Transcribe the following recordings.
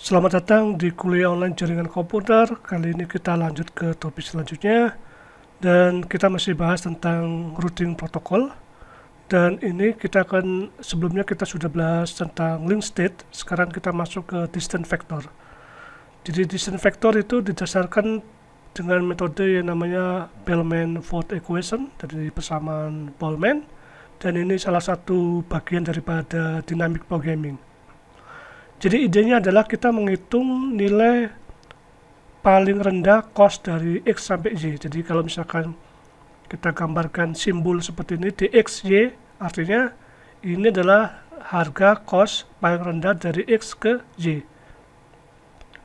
Selamat datang di kuliah online jaringan komputer. Kali ini kita lanjut ke topik selanjutnya dan kita masih bahas tentang routing protokol. Dan ini kita akan sebelumnya kita sudah bahas tentang link state, sekarang kita masuk ke distance vector. Jadi distance vector itu didasarkan dengan metode yang namanya Bellman-Ford equation dari persamaan Bellman dan ini salah satu bagian daripada dynamic programming jadi idenya adalah kita menghitung nilai paling rendah cost dari X sampai Y. Jadi kalau misalkan kita gambarkan simbol seperti ini y, artinya ini adalah harga cost paling rendah dari X ke Y.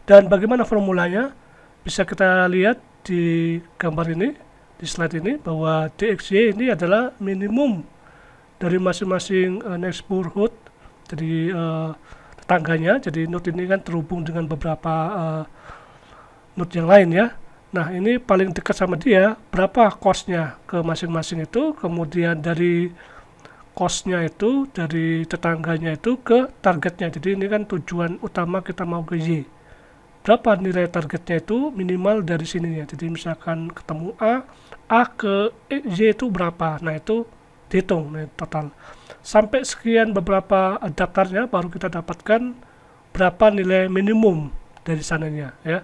Dan bagaimana formulanya? Bisa kita lihat di gambar ini, di slide ini, bahwa dx, y ini adalah minimum dari masing-masing uh, neighborhood. Jadi uh, tangganya jadi node ini kan terhubung dengan beberapa uh, eh, node yang lain ya nah ini paling dekat sama dia berapa costnya ke masing-masing itu kemudian dari costnya itu dari tetangganya itu ke targetnya jadi ini kan tujuan utama kita mau ke Y berapa nilai targetnya itu minimal dari sini ya? jadi misalkan ketemu A A ke Y itu berapa nah itu dihitung nih total sampai sekian beberapa datarnya baru kita dapatkan berapa nilai minimum dari sananya ya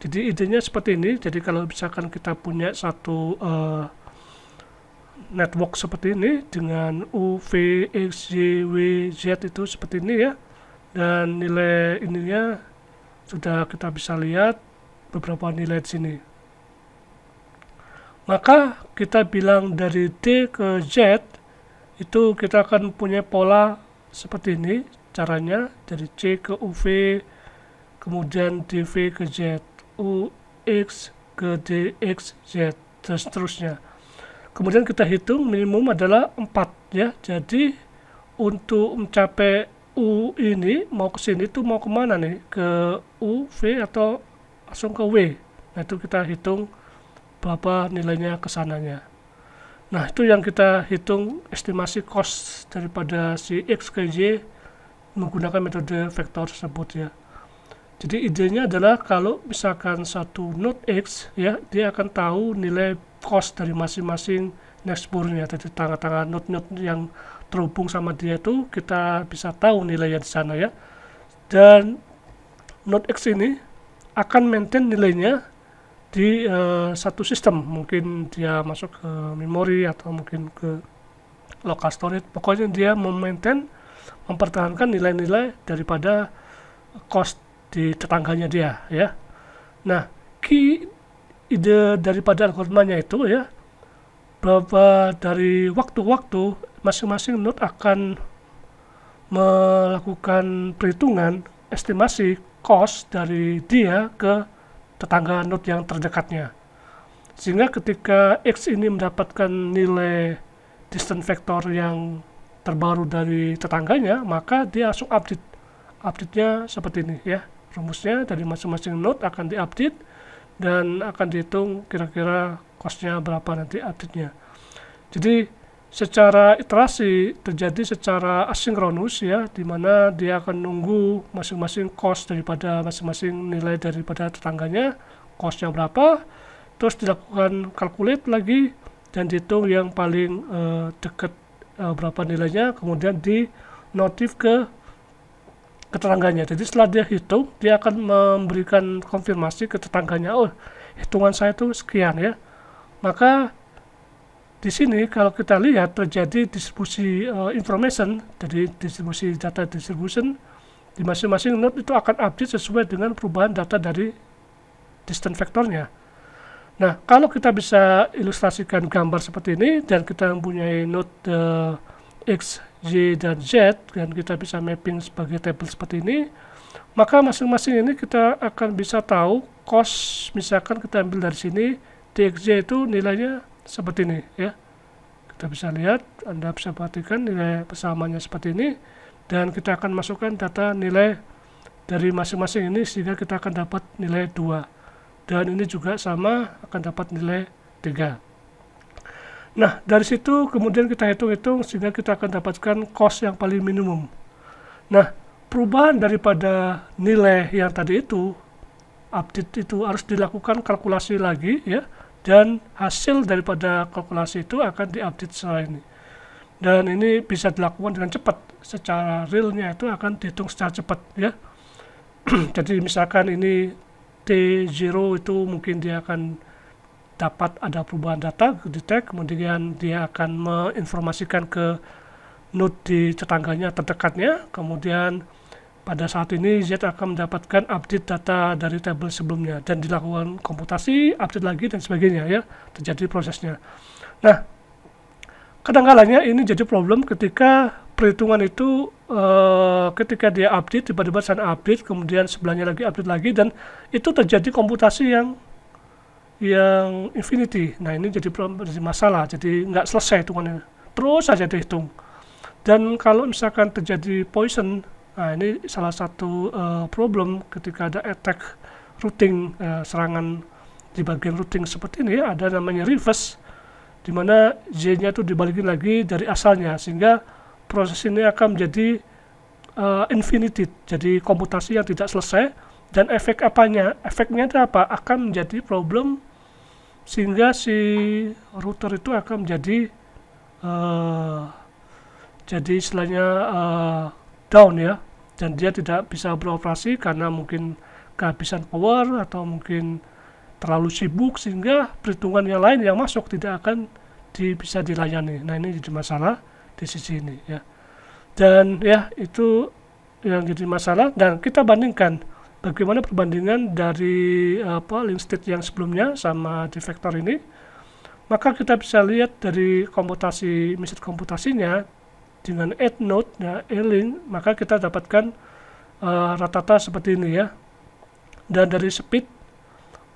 jadi idenya seperti ini jadi kalau misalkan kita punya satu uh, network seperti ini dengan U, V, X, Y, W, Z itu seperti ini ya dan nilai ininya sudah kita bisa lihat beberapa nilai di sini maka kita bilang dari T ke Z itu kita akan punya pola seperti ini caranya dari C ke UV kemudian DV ke Z UX ke DX Z dan seterusnya kemudian kita hitung minimum adalah 4 ya jadi untuk mencapai U ini mau ke sini tuh mau kemana nih ke UV atau langsung ke W nah itu kita hitung berapa nilainya kesananya nah itu yang kita hitung estimasi cost daripada si X ke Y menggunakan metode vektor tersebut ya jadi idenya adalah kalau misalkan satu node X ya dia akan tahu nilai cost dari masing-masing nextborn-nya jadi tangga-tangga node-node yang terhubung sama dia itu kita bisa tahu nilainya di sana ya dan node X ini akan maintain nilainya di uh, satu sistem mungkin dia masuk ke memori atau mungkin ke local storage pokoknya dia memaintain mempertahankan nilai-nilai daripada cost di tetangganya dia ya nah key ide daripada algoritmanya itu ya bahwa dari waktu-waktu masing-masing node akan melakukan perhitungan estimasi cost dari dia ke tetangga node yang terdekatnya. Sehingga ketika X ini mendapatkan nilai distance vector yang terbaru dari tetangganya, maka dia langsung update. Update-nya seperti ini ya. Rumusnya dari masing-masing node akan diupdate dan akan dihitung kira-kira cost-nya berapa nanti update-nya. Jadi secara iterasi terjadi secara asinkronus ya di mana dia akan nunggu masing-masing cost daripada masing-masing nilai daripada tetangganya costnya berapa terus dilakukan kalkulat lagi dan dihitung yang paling uh, dekat uh, berapa nilainya kemudian di notif ke ke tetangganya jadi setelah dia hitung dia akan memberikan konfirmasi ke tetangganya oh hitungan saya itu sekian ya maka di sini kalau kita lihat terjadi distribusi uh, information dari distribusi data distribution di masing-masing node itu akan update sesuai dengan perubahan data dari distant vektornya. Nah, kalau kita bisa ilustrasikan gambar seperti ini dan kita mempunyai node uh, X, Y, dan Z dan kita bisa mapping sebagai table seperti ini, maka masing-masing ini kita akan bisa tahu cost misalkan kita ambil dari sini DXJ itu nilainya seperti ini ya kita bisa lihat Anda bisa perhatikan nilai persamaannya seperti ini dan kita akan masukkan data nilai dari masing-masing ini sehingga kita akan dapat nilai 2 dan ini juga sama akan dapat nilai 3 nah dari situ kemudian kita hitung-hitung sehingga kita akan dapatkan cost yang paling minimum nah perubahan daripada nilai yang tadi itu update itu harus dilakukan kalkulasi lagi ya dan hasil daripada kalkulasi itu akan diupdate setelah ini dan ini bisa dilakukan dengan cepat secara realnya itu akan dihitung secara cepat ya jadi misalkan ini T0 itu mungkin dia akan dapat ada perubahan data di kemudian dia akan menginformasikan ke node di tetangganya terdekatnya kemudian pada saat ini, Z akan mendapatkan update data dari tabel sebelumnya dan dilakukan komputasi, update lagi, dan sebagainya ya, terjadi prosesnya. Nah, kadangkalanya ini jadi problem ketika perhitungan itu uh, ketika dia update, tiba-tiba sana update, kemudian sebelahnya lagi update lagi, dan itu terjadi komputasi yang yang infinity. Nah, ini jadi, problem, jadi masalah, jadi nggak selesai hitungannya. Terus saja dihitung. Dan kalau misalkan terjadi poison, Nah, ini salah satu uh, problem ketika ada attack routing uh, serangan di bagian routing seperti ini ada namanya reverse di mana J-nya itu dibalikin lagi dari asalnya sehingga proses ini akan menjadi uh, infinity jadi komputasi yang tidak selesai dan efek apanya efeknya itu apa akan menjadi problem sehingga si router itu akan menjadi uh, jadi istilahnya uh, down ya dan dia tidak bisa beroperasi karena mungkin kehabisan power atau mungkin terlalu sibuk sehingga perhitungan yang lain yang masuk tidak akan di, bisa dilayani. Nah ini jadi masalah di sisi ini ya. Dan ya itu yang jadi masalah dan kita bandingkan bagaimana perbandingan dari apa link state yang sebelumnya sama di ini maka kita bisa lihat dari komputasi mesin komputasinya dengan add node ya link maka kita dapatkan rata eh, rata-rata seperti ini ya dan dari speed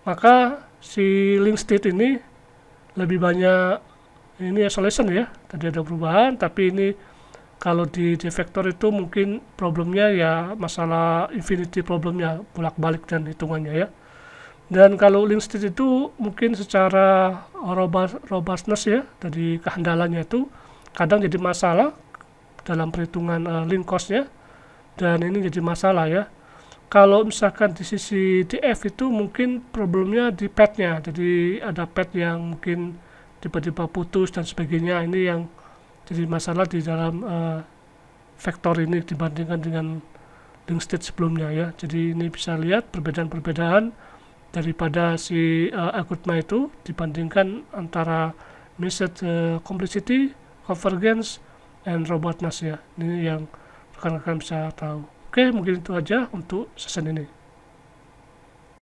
maka si link state ini lebih banyak ini isolation ya tadi ada perubahan tapi ini kalau di defector itu mungkin problemnya ya masalah infinity problemnya bolak-balik dan hitungannya ya dan kalau link state itu mungkin secara robustness ya dari kehandalannya itu kadang jadi masalah dalam perhitungan uh, link cost-nya dan ini jadi masalah ya kalau misalkan di sisi DF itu mungkin problemnya di pad-nya jadi ada pad yang mungkin tiba-tiba putus dan sebagainya ini yang jadi masalah di dalam uh, vektor ini dibandingkan dengan link state sebelumnya ya jadi ini bisa lihat perbedaan-perbedaan daripada si uh, algoritma itu dibandingkan antara message uh, complexity convergence and Robot ya ini yang rekan-rekan bisa tahu oke mungkin itu aja untuk season ini